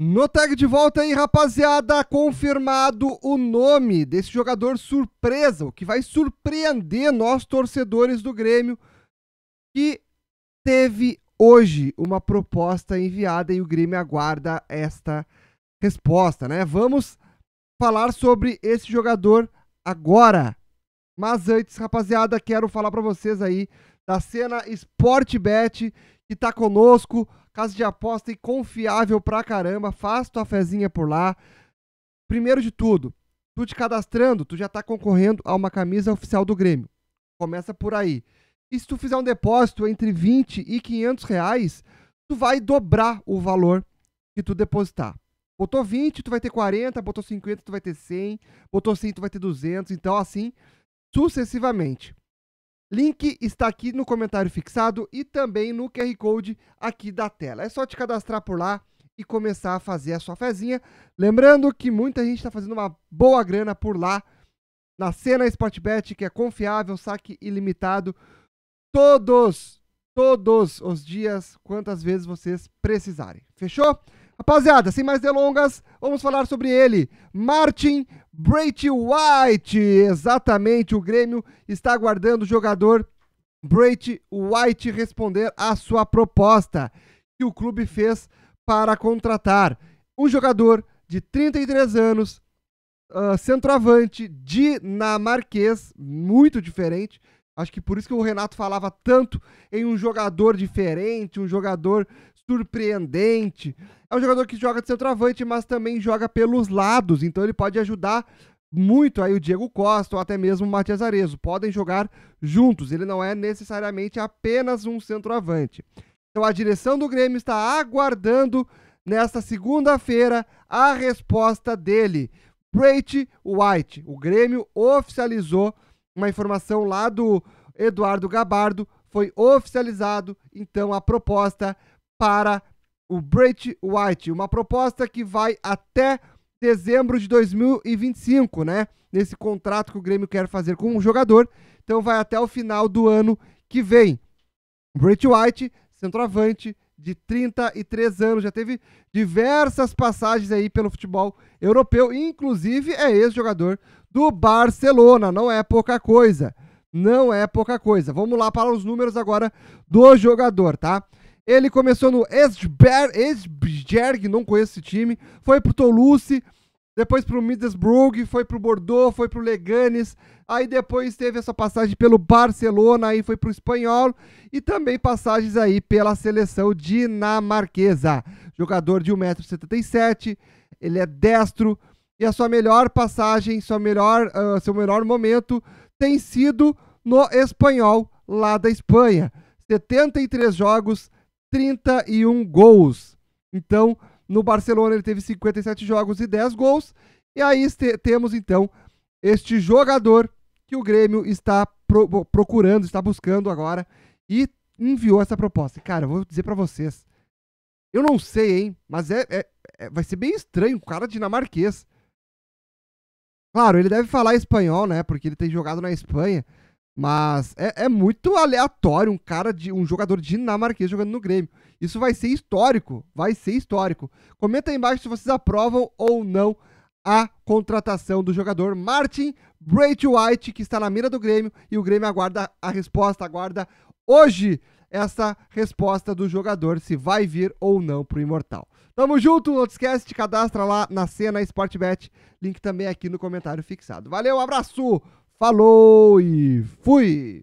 No tag de volta aí, rapaziada, confirmado o nome desse jogador surpresa, o que vai surpreender nós torcedores do Grêmio, que teve hoje uma proposta enviada e o Grêmio aguarda esta resposta, né? Vamos falar sobre esse jogador agora. Mas antes, rapaziada, quero falar para vocês aí da cena Sportbet, que tá conosco, casa de aposta e confiável pra caramba, faz tua fezinha por lá. Primeiro de tudo, tu te cadastrando, tu já tá concorrendo a uma camisa oficial do Grêmio. Começa por aí. E se tu fizer um depósito entre 20 e 500 reais, tu vai dobrar o valor que tu depositar. Botou 20, tu vai ter 40, botou 50, tu vai ter 100, botou 100, tu vai ter 200, então assim sucessivamente. Link está aqui no comentário fixado e também no QR Code aqui da tela. É só te cadastrar por lá e começar a fazer a sua fezinha. Lembrando que muita gente está fazendo uma boa grana por lá. Na cena Sportbet, que é confiável, saque ilimitado. Todos, todos os dias, quantas vezes vocês precisarem. Fechou? Rapaziada, sem mais delongas, vamos falar sobre ele. Martin Brait White. Exatamente, o Grêmio está aguardando o jogador Brait White responder à sua proposta que o clube fez para contratar um jogador de 33 anos, uh, centroavante dinamarquês, muito diferente. Acho que por isso que o Renato falava tanto em um jogador diferente, um jogador surpreendente. É um jogador que joga de centroavante, mas também joga pelos lados, então ele pode ajudar muito aí o Diego Costa ou até mesmo o Matias Arezzo. Podem jogar juntos, ele não é necessariamente apenas um centroavante. Então a direção do Grêmio está aguardando nesta segunda-feira a resposta dele. Brait White. O Grêmio oficializou uma informação lá do Eduardo Gabardo, foi oficializado então a proposta para o Brett White, uma proposta que vai até dezembro de 2025, né? Nesse contrato que o Grêmio quer fazer com o jogador, então vai até o final do ano que vem. Brett White, centroavante de 33 anos, já teve diversas passagens aí pelo futebol europeu, inclusive é ex-jogador do Barcelona, não é pouca coisa. Não é pouca coisa. Vamos lá para os números agora do jogador, tá? Ele começou no Esbjerg, não conheço esse time. Foi pro Toulouse, depois pro Middlesbrough, foi pro Bordeaux, foi pro Leganes. Aí depois teve essa passagem pelo Barcelona, aí foi pro Espanhol. E também passagens aí pela seleção dinamarquesa. Jogador de 1,77m, ele é destro. E a sua melhor passagem, sua melhor, uh, seu melhor momento tem sido no Espanhol, lá da Espanha. 73 jogos, 31 gols. Então, no Barcelona ele teve 57 jogos e 10 gols. E aí temos então este jogador que o Grêmio está pro procurando, está buscando agora e enviou essa proposta. Cara, eu vou dizer para vocês. Eu não sei, hein, mas é, é, é vai ser bem estranho, o cara dinamarquês. Claro, ele deve falar espanhol, né? Porque ele tem jogado na Espanha. Mas é, é, muito aleatório um cara de um jogador dinamarquês jogando no Grêmio. Isso vai ser histórico, vai ser histórico. Comenta aí embaixo se vocês aprovam ou não a contratação do jogador Martin Braithwaite, que está na mira do Grêmio, e o Grêmio aguarda a resposta, aguarda hoje essa resposta do jogador, se vai vir ou não pro Imortal. Tamo junto, não te esquece, te cadastra lá na cena Sportbet, link também aqui no comentário fixado. Valeu, abraço! Falou e fui!